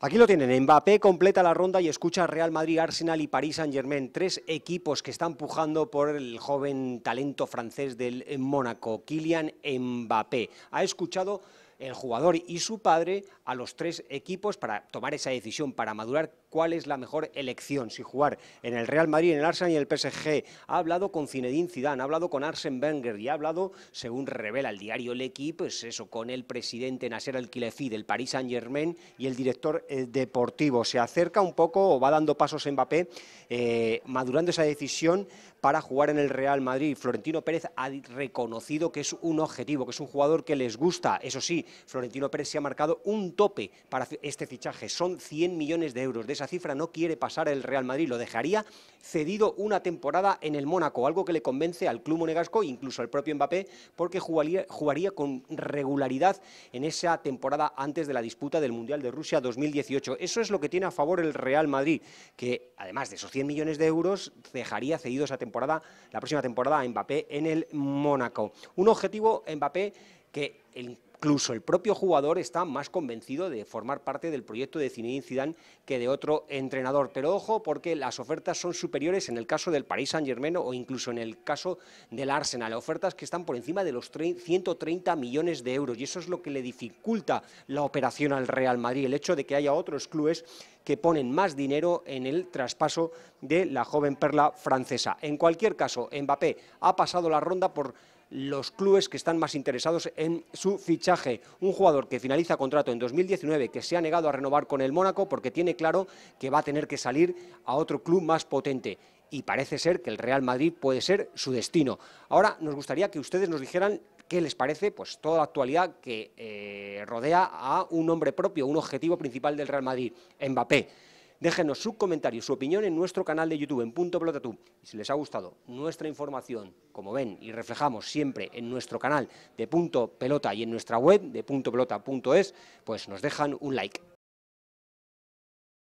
Aquí lo tienen, Mbappé completa la ronda y escucha Real Madrid, Arsenal y París Saint-Germain, tres equipos que están pujando por el joven talento francés del Mónaco, Kylian Mbappé. Ha escuchado el jugador y su padre a los tres equipos para tomar esa decisión, para madurar cuál es la mejor elección, si jugar en el Real Madrid, en el Arsenal y en el PSG. Ha hablado con Zinedine Zidane, ha hablado con Arsen Wenger y ha hablado, según revela el diario El Equipo, pues eso, con el presidente Nasser Al-Khelaifi del Paris Saint-Germain y el director eh, deportivo. Se acerca un poco o va dando pasos Mbappé, eh, madurando esa decisión para jugar en el Real Madrid. Florentino Pérez ha reconocido que es un objetivo, que es un jugador que les gusta. Eso sí, Florentino Pérez se ha marcado un tope para este fichaje. Son 100 millones de euros. De esa cifra no quiere pasar el Real Madrid. Lo dejaría cedido una temporada en el Mónaco, algo que le convence al club monegasco, incluso al propio Mbappé, porque jugaría, con regularidad en esa temporada antes de la disputa del Mundial de Rusia 2018. Eso es lo que tiene a favor el Real Madrid, que además de esos 100 millones de euros, dejaría cedido esa temporada, la próxima temporada a Mbappé en el Mónaco. Un objetivo Mbappé que el incluso el propio jugador está más convencido de formar parte del proyecto de Zinedine Zidane que de otro entrenador. Pero ojo, porque las ofertas son superiores en el caso del Paris Saint-Germain o incluso en el caso del Arsenal. Ofertas que están por encima de los 130 millones de euros y eso es lo que le dificulta la operación al Real Madrid, el hecho de que haya otros clubes que ponen más dinero en el traspaso de la joven perla francesa. En cualquier caso, Mbappé ha pasado la ronda por los clubes que están más interesados en su fichaje. Un jugador que finaliza contrato en 2019, que se ha negado a renovar con el Mónaco porque tiene claro que va a tener que salir a otro club más potente y parece ser que el Real Madrid puede ser su destino. Ahora nos gustaría que ustedes nos dijeran qué les parece pues, toda la actualidad que eh, rodea a un nombre propio, un objetivo principal del Real Madrid, Mbappé. Déjenos su comentario, su opinión en nuestro canal de YouTube, en Punto Pelotatú. Y si les ha gustado nuestra información, como ven y reflejamos siempre en nuestro canal de Punto Pelota y en nuestra web de puntopelota.es, pues nos dejan un like.